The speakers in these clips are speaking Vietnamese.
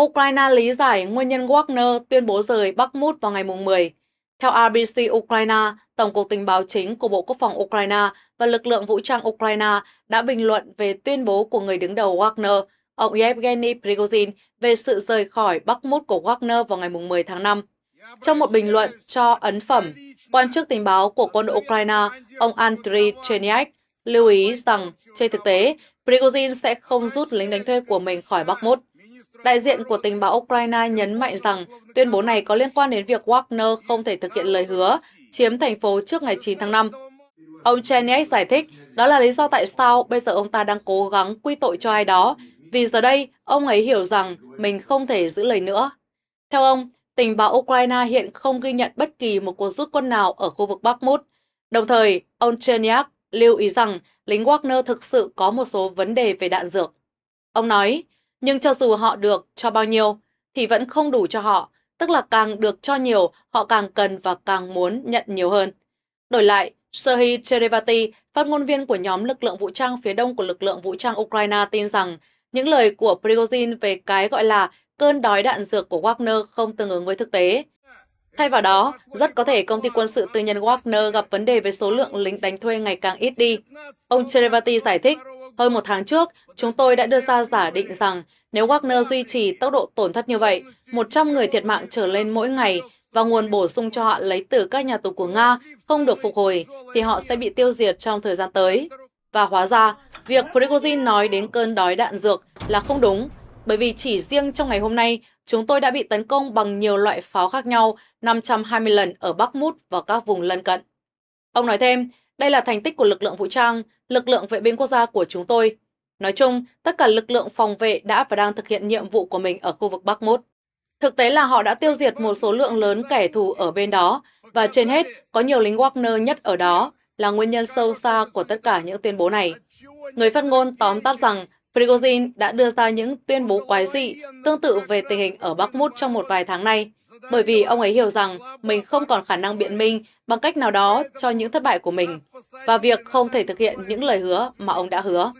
Ukraine lý giải nguyên nhân Wagner tuyên bố rời Bakhmut vào ngày 10. Theo RBC Ukraine, Tổng cục Tình báo chính của Bộ Quốc phòng Ukraine và lực lượng vũ trang Ukraine đã bình luận về tuyên bố của người đứng đầu Wagner, ông Yevgeny Prigozhin, về sự rời khỏi Bakhmut của Wagner vào ngày 10 tháng 5. Trong một bình luận cho ấn phẩm, quan chức tình báo của quân đội Ukraine, ông Andriy Cheniak, lưu ý rằng trên thực tế, Prigozhin sẽ không rút lính đánh thuê của mình khỏi Bakhmut. Đại diện của tình báo Ukraine nhấn mạnh rằng tuyên bố này có liên quan đến việc Wagner không thể thực hiện lời hứa chiếm thành phố trước ngày 9 tháng 5. Ông Cheniak giải thích đó là lý do tại sao bây giờ ông ta đang cố gắng quy tội cho ai đó, vì giờ đây ông ấy hiểu rằng mình không thể giữ lời nữa. Theo ông, tình báo Ukraine hiện không ghi nhận bất kỳ một cuộc rút quân nào ở khu vực Bakhmut. Đồng thời, ông Cheniak lưu ý rằng lính Wagner thực sự có một số vấn đề về đạn dược. Ông nói, nhưng cho dù họ được cho bao nhiêu thì vẫn không đủ cho họ, tức là càng được cho nhiều, họ càng cần và càng muốn nhận nhiều hơn. Đổi lại, Serhiy Cherevati, phát ngôn viên của nhóm lực lượng vũ trang phía đông của lực lượng vũ trang Ukraine tin rằng những lời của Prigozhin về cái gọi là cơn đói đạn dược của Wagner không tương ứng với thực tế. Thay vào đó, rất có thể công ty quân sự tư nhân Wagner gặp vấn đề về số lượng lính đánh thuê ngày càng ít đi. Ông Cherevati giải thích, hơn một tháng trước, chúng tôi đã đưa ra giả định rằng nếu Wagner duy trì tốc độ tổn thất như vậy, 100 người thiệt mạng trở lên mỗi ngày và nguồn bổ sung cho họ lấy từ các nhà tù của Nga không được phục hồi, thì họ sẽ bị tiêu diệt trong thời gian tới. Và hóa ra, việc Prigozhin nói đến cơn đói đạn dược là không đúng, bởi vì chỉ riêng trong ngày hôm nay, chúng tôi đã bị tấn công bằng nhiều loại pháo khác nhau 520 lần ở Bắc Mút và các vùng lân cận. Ông nói thêm, đây là thành tích của lực lượng vũ trang, lực lượng vệ binh quốc gia của chúng tôi. Nói chung, tất cả lực lượng phòng vệ đã và đang thực hiện nhiệm vụ của mình ở khu vực Bắc Mốt. Thực tế là họ đã tiêu diệt một số lượng lớn kẻ thù ở bên đó, và trên hết có nhiều lính Wagner nhất ở đó là nguyên nhân sâu xa của tất cả những tuyên bố này. Người phát ngôn tóm tắt rằng Prigozhin đã đưa ra những tuyên bố quái dị tương tự về tình hình ở Bắc Bakhmut trong một vài tháng nay, bởi vì ông ấy hiểu rằng mình không còn khả năng biện minh bằng cách nào đó cho những thất bại của mình và việc không thể thực hiện những lời hứa mà ông đã hứa.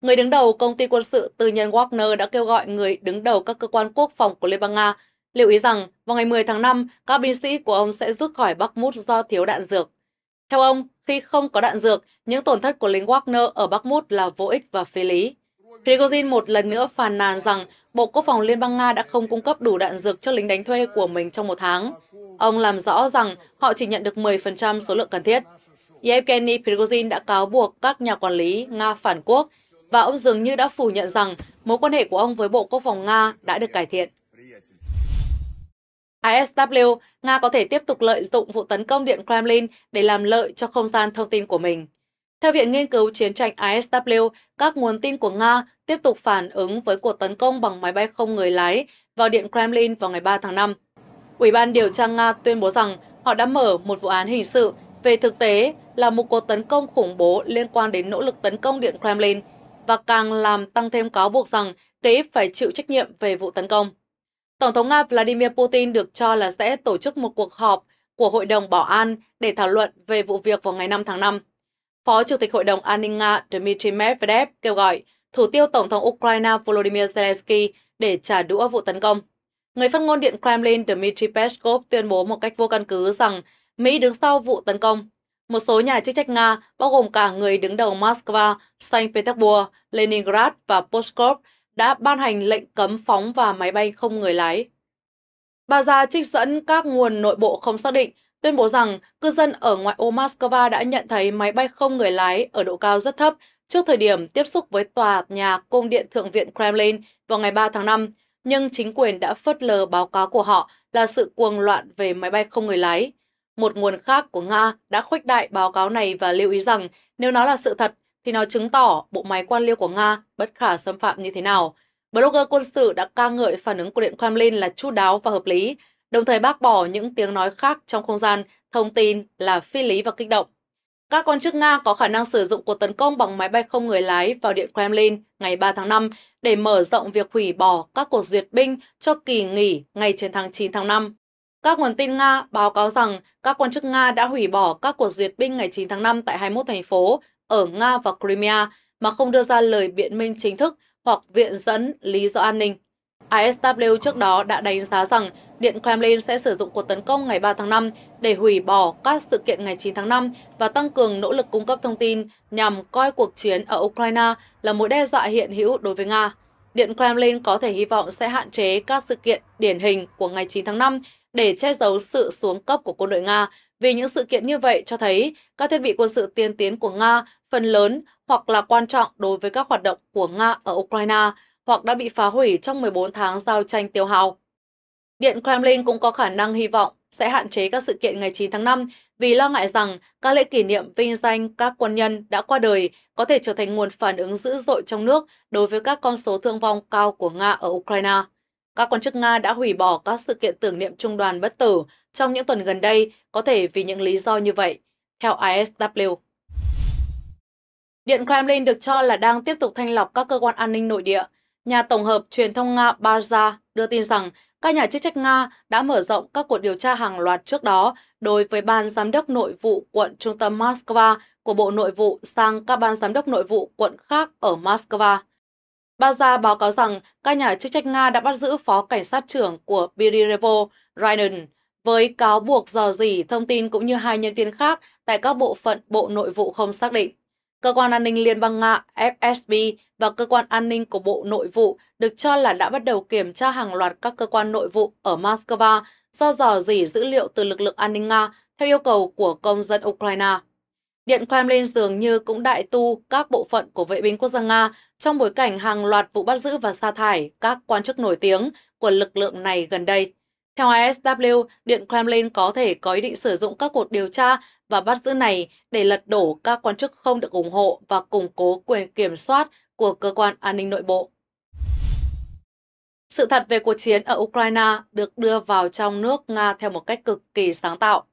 Người đứng đầu công ty quân sự tư nhân Wagner đã kêu gọi người đứng đầu các cơ quan quốc phòng của Liên bang Nga lưu ý rằng vào ngày 10 tháng 5, các binh sĩ của ông sẽ rút khỏi bắc Bakhmut do thiếu đạn dược. Theo ông, khi không có đạn dược, những tổn thất của lính Wagner ở bắc Bakhmut là vô ích và phi lý. Prigozhin một lần nữa phàn nàn rằng Bộ Quốc phòng Liên bang Nga đã không cung cấp đủ đạn dược cho lính đánh thuê của mình trong một tháng. Ông làm rõ rằng họ chỉ nhận được 10% số lượng cần thiết. Yevgeny Prigozhin đã cáo buộc các nhà quản lý Nga phản quốc và ông dường như đã phủ nhận rằng mối quan hệ của ông với Bộ Quốc phòng Nga đã được cải thiện. ISW, Nga có thể tiếp tục lợi dụng vụ tấn công điện Kremlin để làm lợi cho không gian thông tin của mình. Theo Viện Nghiên cứu Chiến tranh ISW, các nguồn tin của Nga tiếp tục phản ứng với cuộc tấn công bằng máy bay không người lái vào Điện Kremlin vào ngày 3 tháng 5. Ủy ban điều tra Nga tuyên bố rằng họ đã mở một vụ án hình sự về thực tế là một cuộc tấn công khủng bố liên quan đến nỗ lực tấn công Điện Kremlin và càng làm tăng thêm cáo buộc rằng Kyiv phải chịu trách nhiệm về vụ tấn công. Tổng thống Nga Vladimir Putin được cho là sẽ tổ chức một cuộc họp của Hội đồng Bảo an để thảo luận về vụ việc vào ngày 5 tháng 5. Phó Chủ tịch Hội đồng An ninh Nga Dmitry Medvedev kêu gọi thủ tiêu Tổng thống Ukraine Volodymyr Zelensky để trả đũa vụ tấn công. Người phát ngôn Điện Kremlin Dmitry Peskov tuyên bố một cách vô căn cứ rằng Mỹ đứng sau vụ tấn công. Một số nhà chức trách Nga, bao gồm cả người đứng đầu Moscow, Saint Petersburg, Leningrad và Pskov, đã ban hành lệnh cấm phóng và máy bay không người lái. Bà già trích dẫn các nguồn nội bộ không xác định tuyên bố rằng cư dân ở ngoại ô Moscow đã nhận thấy máy bay không người lái ở độ cao rất thấp trước thời điểm tiếp xúc với tòa nhà cung điện Thượng viện Kremlin vào ngày 3 tháng 5, nhưng chính quyền đã phớt lờ báo cáo của họ là sự cuồng loạn về máy bay không người lái. Một nguồn khác của Nga đã khuếch đại báo cáo này và lưu ý rằng nếu nó là sự thật thì nó chứng tỏ bộ máy quan liêu của Nga bất khả xâm phạm như thế nào. Blogger quân sự đã ca ngợi phản ứng của Điện Kremlin là chu đáo và hợp lý, đồng thời bác bỏ những tiếng nói khác trong không gian thông tin là phi lý và kích động. Các quan chức Nga có khả năng sử dụng cuộc tấn công bằng máy bay không người lái vào Điện Kremlin ngày 3 tháng 5 để mở rộng việc hủy bỏ các cuộc duyệt binh cho kỳ nghỉ ngày trên tháng 9 tháng 5. Các nguồn tin Nga báo cáo rằng các quan chức Nga đã hủy bỏ các cuộc duyệt binh ngày 9 tháng 5 tại 21 thành phố ở Nga và Crimea mà không đưa ra lời biện minh chính thức hoặc viện dẫn lý do an ninh ISW trước đó đã đánh giá rằng Điện Kremlin sẽ sử dụng cuộc tấn công ngày 3 tháng 5 để hủy bỏ các sự kiện ngày 9 tháng 5 và tăng cường nỗ lực cung cấp thông tin nhằm coi cuộc chiến ở Ukraine là mối đe dọa hiện hữu đối với Nga. Điện Kremlin có thể hy vọng sẽ hạn chế các sự kiện điển hình của ngày 9 tháng 5 để che giấu sự xuống cấp của quân đội Nga, vì những sự kiện như vậy cho thấy các thiết bị quân sự tiên tiến của Nga phần lớn hoặc là quan trọng đối với các hoạt động của Nga ở Ukraine hoặc đã bị phá hủy trong 14 tháng giao tranh tiêu hao. Điện Kremlin cũng có khả năng hy vọng sẽ hạn chế các sự kiện ngày 9 tháng 5 vì lo ngại rằng các lễ kỷ niệm vinh danh các quân nhân đã qua đời có thể trở thành nguồn phản ứng dữ dội trong nước đối với các con số thương vong cao của Nga ở Ukraine. Các quan chức Nga đã hủy bỏ các sự kiện tưởng niệm trung đoàn bất tử trong những tuần gần đây, có thể vì những lý do như vậy, theo ISW. Điện Kremlin được cho là đang tiếp tục thanh lọc các cơ quan an ninh nội địa nhà tổng hợp truyền thông Nga Baza đưa tin rằng các nhà chức trách Nga đã mở rộng các cuộc điều tra hàng loạt trước đó đối với ban giám đốc nội vụ quận trung tâm Moscow của Bộ Nội vụ sang các ban giám đốc nội vụ quận khác ở Moscow. Baza báo cáo rằng các nhà chức trách Nga đã bắt giữ phó cảnh sát trưởng của Birirevo, Ryan, với cáo buộc dò dỉ thông tin cũng như hai nhân viên khác tại các bộ phận Bộ Nội vụ không xác định. Cơ quan an ninh Liên bang Nga FSB và cơ quan an ninh của Bộ Nội vụ được cho là đã bắt đầu kiểm tra hàng loạt các cơ quan nội vụ ở Moscow do dò dỉ dữ liệu từ lực lượng an ninh Nga theo yêu cầu của công dân Ukraine. Điện Kremlin dường như cũng đại tu các bộ phận của vệ binh quốc gia Nga trong bối cảnh hàng loạt vụ bắt giữ và sa thải các quan chức nổi tiếng của lực lượng này gần đây. Theo ISW, Điện Kremlin có thể có ý định sử dụng các cuộc điều tra và bắt giữ này để lật đổ các quan chức không được ủng hộ và củng cố quyền kiểm soát của cơ quan an ninh nội bộ. Sự thật về cuộc chiến ở Ukraine được đưa vào trong nước Nga theo một cách cực kỳ sáng tạo.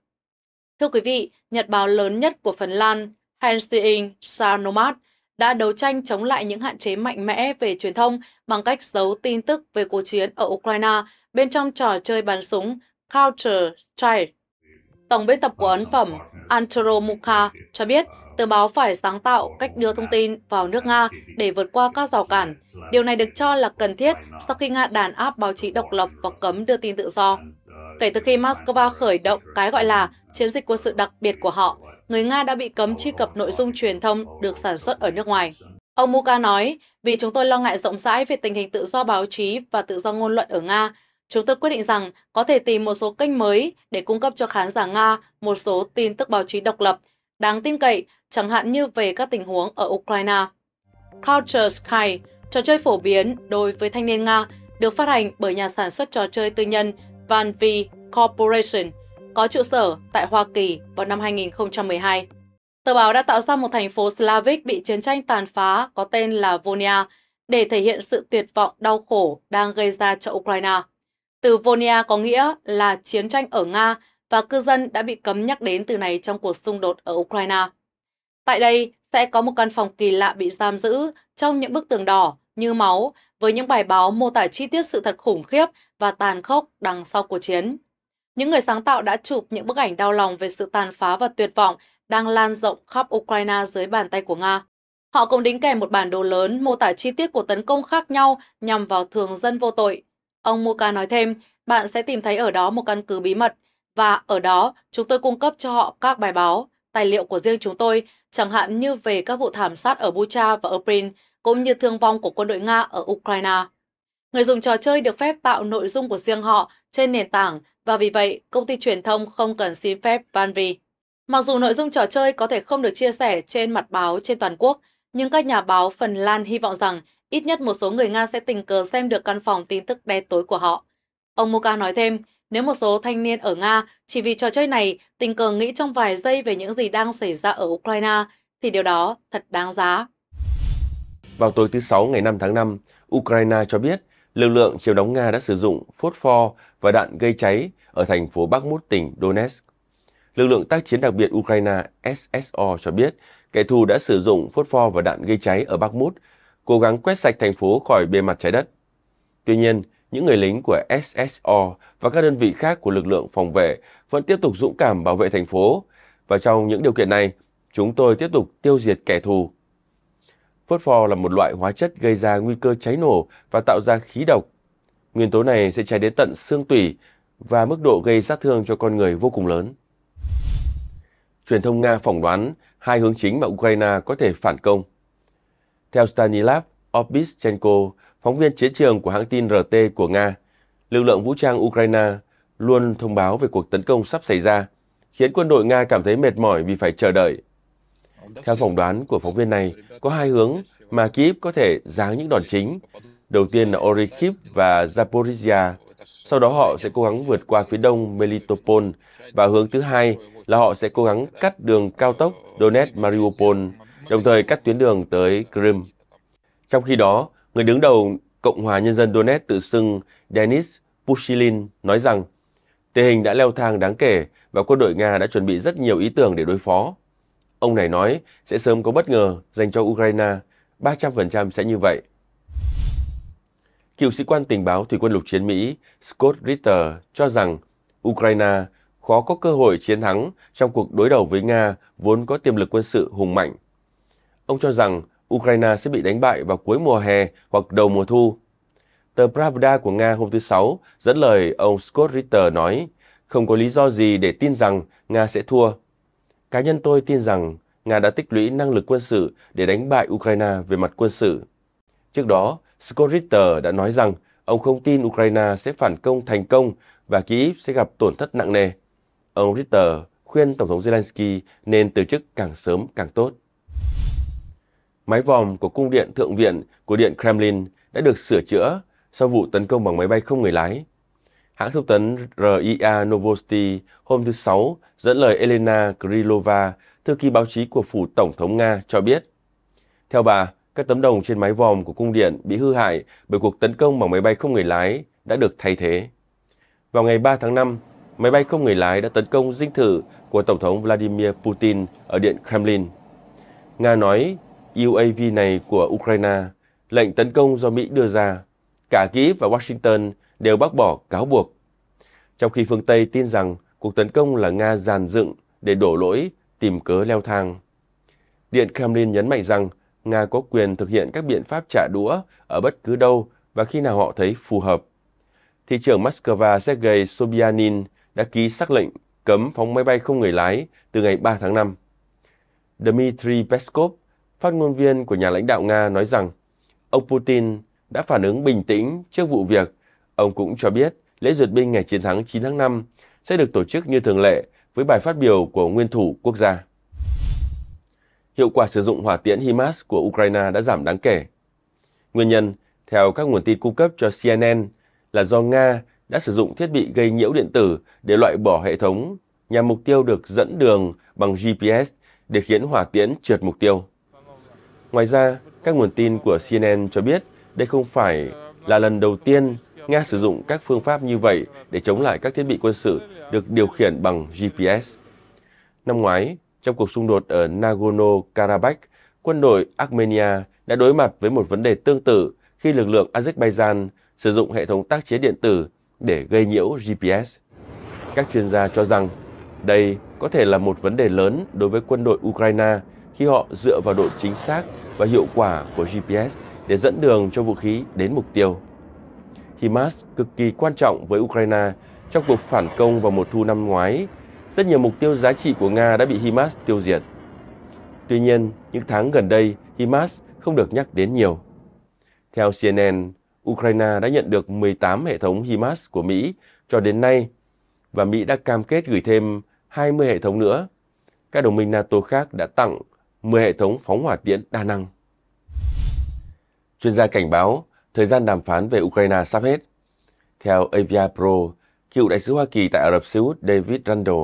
Thưa quý vị, nhật báo lớn nhất của Phần Lan, Helsingin Sanomat, đã đấu tranh chống lại những hạn chế mạnh mẽ về truyền thông bằng cách giấu tin tức về cuộc chiến ở Ukraine bên trong trò chơi bắn súng Counter Strike. Tổng biên tập của ấn phẩm Antero Mukha cho biết tờ báo phải sáng tạo cách đưa thông tin vào nước Nga để vượt qua các rào cản. Điều này được cho là cần thiết sau khi Nga đàn áp báo chí độc lập và cấm đưa tin tự do. Kể từ khi Moscow khởi động cái gọi là chiến dịch quân sự đặc biệt của họ, người Nga đã bị cấm truy cập nội dung truyền thông được sản xuất ở nước ngoài. Ông Muka nói, vì chúng tôi lo ngại rộng rãi về tình hình tự do báo chí và tự do ngôn luận ở Nga, chúng tôi quyết định rằng có thể tìm một số kênh mới để cung cấp cho khán giả Nga một số tin tức báo chí độc lập, đáng tin cậy, chẳng hạn như về các tình huống ở Ukraine. Culture Sky, trò chơi phổ biến đối với thanh niên Nga, được phát hành bởi nhà sản xuất trò chơi tư nhân Vanvi Corporation – có trụ sở tại Hoa Kỳ vào năm 2012. Tờ báo đã tạo ra một thành phố Slavic bị chiến tranh tàn phá có tên là Vonia để thể hiện sự tuyệt vọng đau khổ đang gây ra cho Ukraine. Từ Vonia có nghĩa là chiến tranh ở Nga và cư dân đã bị cấm nhắc đến từ này trong cuộc xung đột ở Ukraine. Tại đây sẽ có một căn phòng kỳ lạ bị giam giữ trong những bức tường đỏ như máu với những bài báo mô tả chi tiết sự thật khủng khiếp và tàn khốc đằng sau cuộc chiến. Những người sáng tạo đã chụp những bức ảnh đau lòng về sự tàn phá và tuyệt vọng đang lan rộng khắp Ukraine dưới bàn tay của Nga. Họ cũng đính kèm một bản đồ lớn mô tả chi tiết của tấn công khác nhau nhằm vào thường dân vô tội. Ông Muka nói thêm, bạn sẽ tìm thấy ở đó một căn cứ bí mật và ở đó chúng tôi cung cấp cho họ các bài báo, tài liệu của riêng chúng tôi, chẳng hạn như về các vụ thảm sát ở Bucha và Irpin, cũng như thương vong của quân đội Nga ở Ukraine. Người dùng trò chơi được phép tạo nội dung của riêng họ trên nền tảng và vì vậy công ty truyền thông không cần xin phép Banvi. Mặc dù nội dung trò chơi có thể không được chia sẻ trên mặt báo trên toàn quốc, nhưng các nhà báo Phần Lan hy vọng rằng ít nhất một số người Nga sẽ tình cờ xem được căn phòng tin tức đen tối của họ. Ông Muka nói thêm, nếu một số thanh niên ở Nga chỉ vì trò chơi này tình cờ nghĩ trong vài giây về những gì đang xảy ra ở Ukraine, thì điều đó thật đáng giá. Vào tối thứ Sáu ngày 5 tháng 5, Ukraine cho biết lực lượng chiều đóng Nga đã sử dụng phốt pho và đạn gây cháy ở thành phố Bakhmut tỉnh Donetsk. Lực lượng tác chiến đặc biệt Ukraine SSO cho biết kẻ thù đã sử dụng phốt pho và đạn gây cháy ở Bakhmut, cố gắng quét sạch thành phố khỏi bề mặt trái đất. Tuy nhiên, những người lính của SSO và các đơn vị khác của lực lượng phòng vệ vẫn tiếp tục dũng cảm bảo vệ thành phố. Và trong những điều kiện này, chúng tôi tiếp tục tiêu diệt kẻ thù, Phốt pho là một loại hóa chất gây ra nguy cơ cháy nổ và tạo ra khí độc. Nguyên tố này sẽ cháy đến tận xương tủy và mức độ gây sát thương cho con người vô cùng lớn. Truyền thông Nga phỏng đoán hai hướng chính mà Ukraine có thể phản công. Theo Stanislav Obischenko, phóng viên chiến trường của hãng tin RT của Nga, lực lượng vũ trang Ukraine luôn thông báo về cuộc tấn công sắp xảy ra, khiến quân đội Nga cảm thấy mệt mỏi vì phải chờ đợi theo phỏng đoán của phóng viên này, có hai hướng mà Kiev có thể giáng những đòn chính. Đầu tiên là Orykhiv và Zaporizhia. Sau đó họ sẽ cố gắng vượt qua phía đông Melitopol. Và hướng thứ hai là họ sẽ cố gắng cắt đường cao tốc Donetsk-Mariupol, đồng thời cắt tuyến đường tới Crimea. Trong khi đó, người đứng đầu Cộng hòa Nhân dân Donetsk tự xưng Denis Pushilin nói rằng tình hình đã leo thang đáng kể và quân đội Nga đã chuẩn bị rất nhiều ý tưởng để đối phó. Ông này nói sẽ sớm có bất ngờ dành cho Ukraine, 300% sẽ như vậy. Cựu sĩ quan tình báo thủy quân lục chiến Mỹ Scott Ritter cho rằng Ukraine khó có cơ hội chiến thắng trong cuộc đối đầu với Nga vốn có tiềm lực quân sự hùng mạnh. Ông cho rằng Ukraine sẽ bị đánh bại vào cuối mùa hè hoặc đầu mùa thu. Tờ Pravda của Nga hôm thứ Sáu dẫn lời ông Scott Ritter nói không có lý do gì để tin rằng Nga sẽ thua Cá nhân tôi tin rằng Nga đã tích lũy năng lực quân sự để đánh bại Ukraine về mặt quân sự. Trước đó, Scott Ritter đã nói rằng ông không tin Ukraine sẽ phản công thành công và Kyiv sẽ gặp tổn thất nặng nề. Ông Ritter khuyên Tổng thống Zelensky nên từ chức càng sớm càng tốt. Máy vòm của cung điện thượng viện của Điện Kremlin đã được sửa chữa sau vụ tấn công bằng máy bay không người lái Hãng thông tấn RIA Novosti hôm thứ Sáu dẫn lời Elena Krylova, thư ký báo chí của phủ tổng thống Nga cho biết. Theo bà, các tấm đồng trên máy vòm của cung điện bị hư hại bởi cuộc tấn công bằng máy bay không người lái đã được thay thế. Vào ngày 3 tháng 5, máy bay không người lái đã tấn công dinh thự của Tổng thống Vladimir Putin ở Điện Kremlin. Nga nói UAV này của Ukraine, lệnh tấn công do Mỹ đưa ra. Cả Kyiv và Washington đều bác bỏ cáo buộc. Trong khi phương Tây tin rằng cuộc tấn công là Nga giàn dựng để đổ lỗi, tìm cớ leo thang. Điện Kremlin nhấn mạnh rằng Nga có quyền thực hiện các biện pháp trả đũa ở bất cứ đâu và khi nào họ thấy phù hợp. Thị trưởng Moscow Sergei Sobyanin đã ký sắc lệnh cấm phóng máy bay không người lái từ ngày 3 tháng 5. Dmitry Peskov, phát ngôn viên của nhà lãnh đạo Nga nói rằng ông Putin đã phản ứng bình tĩnh trước vụ việc Ông cũng cho biết lễ duyệt binh ngày chiến thắng 9 tháng 5 sẽ được tổ chức như thường lệ với bài phát biểu của nguyên thủ quốc gia. Hiệu quả sử dụng hỏa tiễn HIMARS của Ukraine đã giảm đáng kể. Nguyên nhân, theo các nguồn tin cung cấp cho CNN, là do Nga đã sử dụng thiết bị gây nhiễu điện tử để loại bỏ hệ thống nhằm mục tiêu được dẫn đường bằng GPS để khiến hỏa tiễn trượt mục tiêu. Ngoài ra, các nguồn tin của CNN cho biết đây không phải là lần đầu tiên Nga sử dụng các phương pháp như vậy để chống lại các thiết bị quân sự được điều khiển bằng GPS. Năm ngoái, trong cuộc xung đột ở Nagorno-Karabakh, quân đội Armenia đã đối mặt với một vấn đề tương tự khi lực lượng Azerbaijan sử dụng hệ thống tác chiến điện tử để gây nhiễu GPS. Các chuyên gia cho rằng đây có thể là một vấn đề lớn đối với quân đội Ukraine khi họ dựa vào độ chính xác và hiệu quả của GPS để dẫn đường cho vũ khí đến mục tiêu. HIMARS cực kỳ quan trọng với Ukraine trong cuộc phản công vào mùa thu năm ngoái. Rất nhiều mục tiêu giá trị của Nga đã bị HIMARS tiêu diệt. Tuy nhiên, những tháng gần đây, HIMARS không được nhắc đến nhiều. Theo CNN, Ukraine đã nhận được 18 hệ thống HIMARS của Mỹ cho đến nay và Mỹ đã cam kết gửi thêm 20 hệ thống nữa. Các đồng minh NATO khác đã tặng 10 hệ thống phóng hỏa tiễn đa năng. Chuyên gia cảnh báo thời gian đàm phán về Ukraine sắp hết. Theo Avia Pro, cựu đại sứ Hoa Kỳ tại Ả Rập Xê Út David Randall,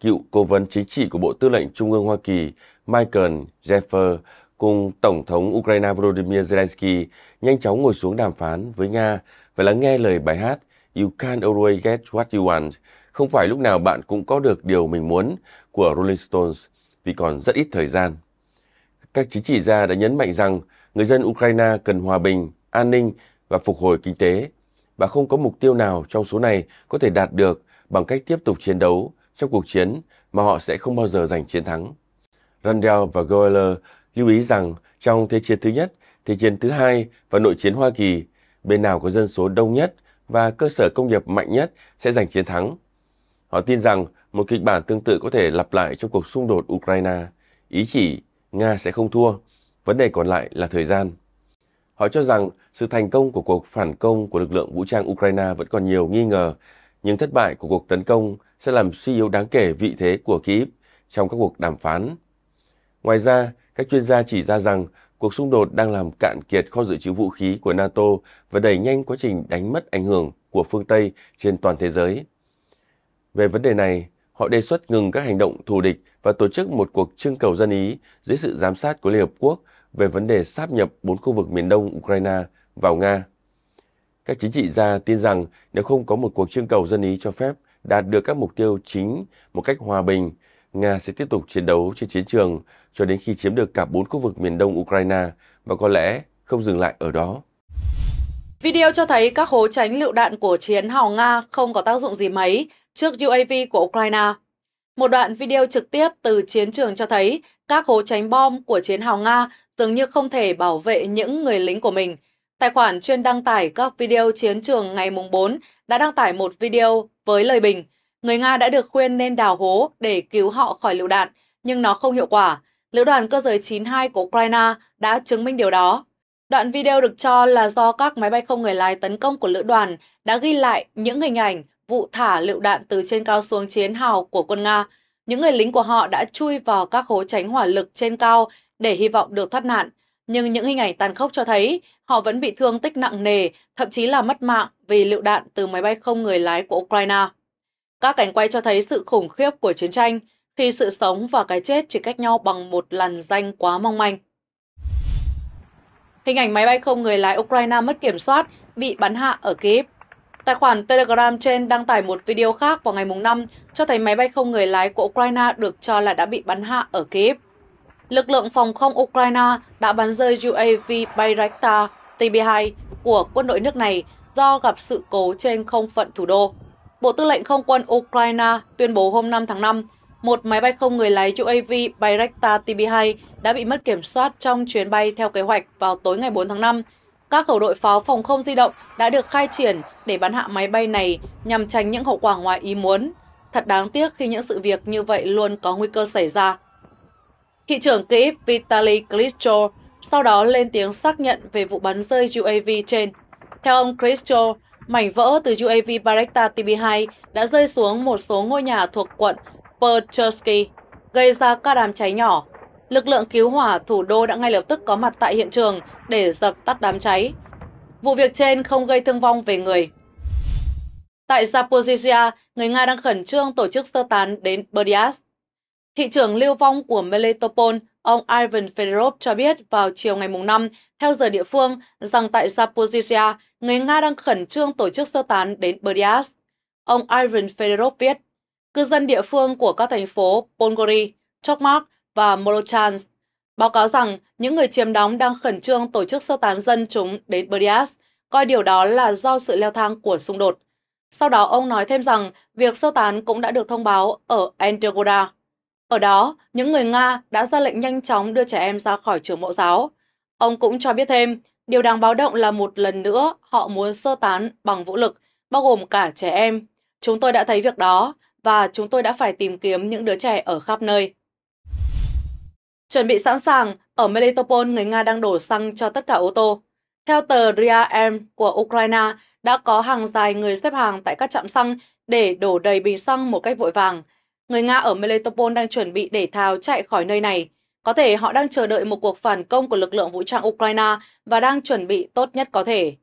cựu cố vấn chính trị của Bộ Tư lệnh Trung ương Hoa Kỳ Michael Jeffer cùng Tổng thống Ukraine Volodymyr Zelensky nhanh chóng ngồi xuống đàm phán với Nga và lắng nghe lời bài hát You Can't Always Get What You Want, không phải lúc nào bạn cũng có được điều mình muốn của Rolling Stones vì còn rất ít thời gian. Các chính trị gia đã nhấn mạnh rằng người dân Ukraine cần hòa bình, an ninh và phục hồi kinh tế, và không có mục tiêu nào trong số này có thể đạt được bằng cách tiếp tục chiến đấu trong cuộc chiến mà họ sẽ không bao giờ giành chiến thắng. Randell và Goeller lưu ý rằng trong Thế chiến thứ nhất, Thế chiến thứ hai và nội chiến Hoa Kỳ, bên nào có dân số đông nhất và cơ sở công nghiệp mạnh nhất sẽ giành chiến thắng. Họ tin rằng một kịch bản tương tự có thể lặp lại trong cuộc xung đột Ukraine. Ý chỉ Nga sẽ không thua, vấn đề còn lại là thời gian. Họ cho rằng sự thành công của cuộc phản công của lực lượng vũ trang Ukraine vẫn còn nhiều nghi ngờ, nhưng thất bại của cuộc tấn công sẽ làm suy yếu đáng kể vị thế của Kyiv trong các cuộc đàm phán. Ngoài ra, các chuyên gia chỉ ra rằng cuộc xung đột đang làm cạn kiệt kho dự trữ vũ khí của NATO và đẩy nhanh quá trình đánh mất ảnh hưởng của phương Tây trên toàn thế giới. Về vấn đề này, họ đề xuất ngừng các hành động thù địch và tổ chức một cuộc trưng cầu dân ý dưới sự giám sát của Liên Hợp Quốc về vấn đề sáp nhập bốn khu vực miền đông Ukraine vào Nga. Các chính trị gia tin rằng nếu không có một cuộc trưng cầu dân ý cho phép đạt được các mục tiêu chính một cách hòa bình, Nga sẽ tiếp tục chiến đấu trên chiến trường cho đến khi chiếm được cả bốn khu vực miền đông Ukraine và có lẽ không dừng lại ở đó. Video cho thấy các hố tránh lựu đạn của chiến hào Nga không có tác dụng gì mấy trước UAV của Ukraine. Một đoạn video trực tiếp từ chiến trường cho thấy các hố tránh bom của chiến hào Nga dường như không thể bảo vệ những người lính của mình. Tài khoản chuyên đăng tải các video chiến trường ngày mùng 4 đã đăng tải một video với lời bình người Nga đã được khuyên nên đào hố để cứu họ khỏi lựu đạn, nhưng nó không hiệu quả. Lữ đoàn cơ giới 92 của Ukraine đã chứng minh điều đó. Đoạn video được cho là do các máy bay không người lái tấn công của lữ đoàn đã ghi lại những hình ảnh vụ thả lựu đạn từ trên cao xuống chiến hào của quân Nga. Những người lính của họ đã chui vào các hố tránh hỏa lực trên cao để hy vọng được thoát nạn. Nhưng những hình ảnh tàn khốc cho thấy họ vẫn bị thương tích nặng nề, thậm chí là mất mạng vì lựu đạn từ máy bay không người lái của Ukraine. Các cảnh quay cho thấy sự khủng khiếp của chiến tranh khi sự sống và cái chết chỉ cách nhau bằng một làn danh quá mong manh. Hình ảnh máy bay không người lái Ukraine mất kiểm soát bị bắn hạ ở Kiev Tài khoản Telegram trên đăng tải một video khác vào ngày mùng 5 cho thấy máy bay không người lái của Ukraine được cho là đã bị bắn hạ ở Kiev. Lực lượng phòng không Ukraine đã bắn rơi UAV Bayraktar TB2 của quân đội nước này do gặp sự cố trên không phận thủ đô. Bộ Tư lệnh Không quân Ukraine tuyên bố hôm 5 tháng 5, một máy bay không người lái UAV Bayraktar TB2 đã bị mất kiểm soát trong chuyến bay theo kế hoạch vào tối ngày 4 tháng 5 các khẩu đội pháo phòng không di động đã được khai triển để bắn hạ máy bay này nhằm tránh những hậu quả ngoài ý muốn. Thật đáng tiếc khi những sự việc như vậy luôn có nguy cơ xảy ra. Thị trưởng Kyiv Vitaly Klitschko sau đó lên tiếng xác nhận về vụ bắn rơi UAV trên. Theo ông Klitschko, mảnh vỡ từ UAV Barakta TB2 đã rơi xuống một số ngôi nhà thuộc quận Perchersky, gây ra các đám cháy nhỏ lực lượng cứu hỏa thủ đô đã ngay lập tức có mặt tại hiện trường để dập tắt đám cháy. Vụ việc trên không gây thương vong về người. Tại Zaporizhia, người Nga đang khẩn trương tổ chức sơ tán đến Berdiansk. Thị trưởng lưu vong của Melitopol, ông Ivan Fedorov cho biết vào chiều ngày 5, theo giờ địa phương, rằng tại Zaporizhia, người Nga đang khẩn trương tổ chức sơ tán đến Berdiansk. Ông Ivan Fedorov viết, cư dân địa phương của các thành phố Polgori, Chokmak và Molochans, báo cáo rằng những người chiếm đóng đang khẩn trương tổ chức sơ tán dân chúng đến Berdias, coi điều đó là do sự leo thang của xung đột. Sau đó ông nói thêm rằng việc sơ tán cũng đã được thông báo ở Endegoda. Ở đó, những người Nga đã ra lệnh nhanh chóng đưa trẻ em ra khỏi trường mẫu giáo. Ông cũng cho biết thêm, điều đáng báo động là một lần nữa họ muốn sơ tán bằng vũ lực, bao gồm cả trẻ em. Chúng tôi đã thấy việc đó và chúng tôi đã phải tìm kiếm những đứa trẻ ở khắp nơi. Chuẩn bị sẵn sàng, ở Melitopol người Nga đang đổ xăng cho tất cả ô tô. Theo tờ RIA M của Ukraine, đã có hàng dài người xếp hàng tại các trạm xăng để đổ đầy bình xăng một cách vội vàng. Người Nga ở Melitopol đang chuẩn bị để tháo chạy khỏi nơi này. Có thể họ đang chờ đợi một cuộc phản công của lực lượng vũ trang Ukraine và đang chuẩn bị tốt nhất có thể.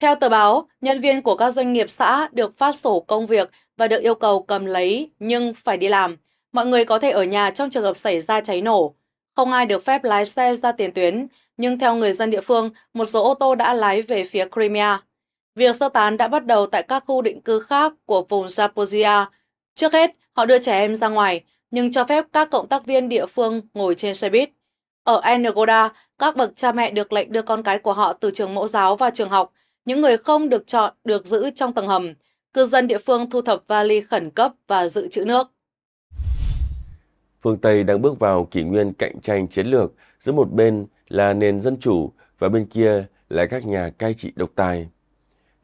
Theo tờ báo, nhân viên của các doanh nghiệp xã được phát sổ công việc và được yêu cầu cầm lấy nhưng phải đi làm. Mọi người có thể ở nhà trong trường hợp xảy ra cháy nổ. Không ai được phép lái xe ra tiền tuyến, nhưng theo người dân địa phương, một số ô tô đã lái về phía Crimea. Việc sơ tán đã bắt đầu tại các khu định cư khác của vùng Zaporizhia. Trước hết, họ đưa trẻ em ra ngoài, nhưng cho phép các cộng tác viên địa phương ngồi trên xe buýt. Ở Energoda, các bậc cha mẹ được lệnh đưa con cái của họ từ trường mẫu giáo và trường học. Những người không được chọn được giữ trong tầng hầm. Cư dân địa phương thu thập vali khẩn cấp và dự trữ nước phương Tây đang bước vào kỷ nguyên cạnh tranh chiến lược giữa một bên là nền dân chủ và bên kia là các nhà cai trị độc tài.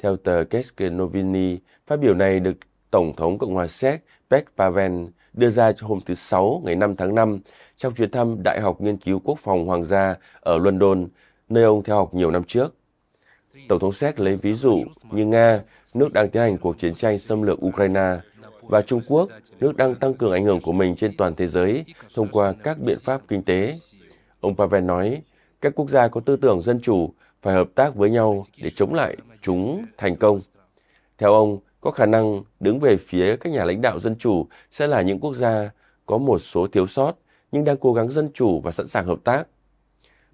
Theo tờ Keskenovini, phát biểu này được Tổng thống Cộng hòa Séc Pek Pavel đưa ra hôm thứ Sáu ngày 5 tháng 5 trong chuyến thăm Đại học Nghiên cứu Quốc phòng Hoàng gia ở London, nơi ông theo học nhiều năm trước. Tổng thống Séc lấy ví dụ như Nga, nước đang tiến hành cuộc chiến tranh xâm lược Ukraine, và Trung Quốc, nước đang tăng cường ảnh hưởng của mình trên toàn thế giới thông qua các biện pháp kinh tế. Ông Pavel nói, các quốc gia có tư tưởng dân chủ phải hợp tác với nhau để chống lại chúng thành công. Theo ông, có khả năng đứng về phía các nhà lãnh đạo dân chủ sẽ là những quốc gia có một số thiếu sót nhưng đang cố gắng dân chủ và sẵn sàng hợp tác.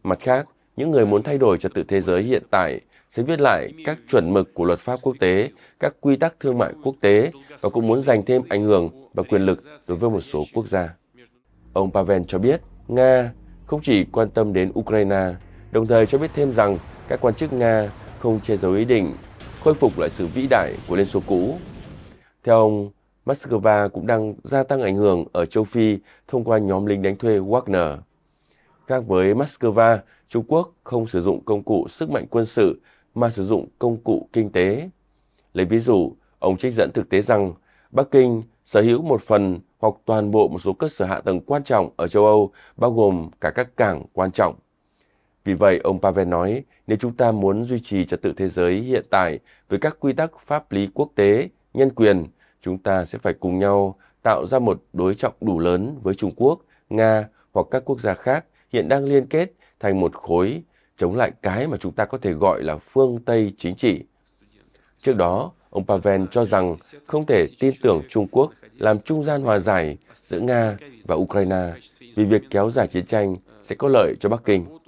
Mặt khác, những người muốn thay đổi trật tự thế giới hiện tại sẽ viết lại các chuẩn mực của luật pháp quốc tế, các quy tắc thương mại quốc tế và cũng muốn giành thêm ảnh hưởng và quyền lực đối với một số quốc gia. Ông Pavel cho biết, Nga không chỉ quan tâm đến Ukraine, đồng thời cho biết thêm rằng các quan chức Nga không che giấu ý định khôi phục lại sự vĩ đại của Liên Xô cũ. Theo ông, Moscow cũng đang gia tăng ảnh hưởng ở châu Phi thông qua nhóm lính đánh thuê Wagner. Khác với Moscow, Trung Quốc không sử dụng công cụ sức mạnh quân sự mà sử dụng công cụ kinh tế. Lấy ví dụ, ông trích dẫn thực tế rằng Bắc Kinh sở hữu một phần hoặc toàn bộ một số cơ sở hạ tầng quan trọng ở châu Âu, bao gồm cả các cảng quan trọng. Vì vậy, ông Pavel nói, nếu chúng ta muốn duy trì trật tự thế giới hiện tại với các quy tắc pháp lý quốc tế, nhân quyền, chúng ta sẽ phải cùng nhau tạo ra một đối trọng đủ lớn với Trung Quốc, Nga hoặc các quốc gia khác hiện đang liên kết thành một khối chống lại cái mà chúng ta có thể gọi là phương Tây chính trị. Trước đó, ông Pavel cho rằng không thể tin tưởng Trung Quốc làm trung gian hòa giải giữa Nga và Ukraine vì việc kéo dài chiến tranh sẽ có lợi cho Bắc Kinh.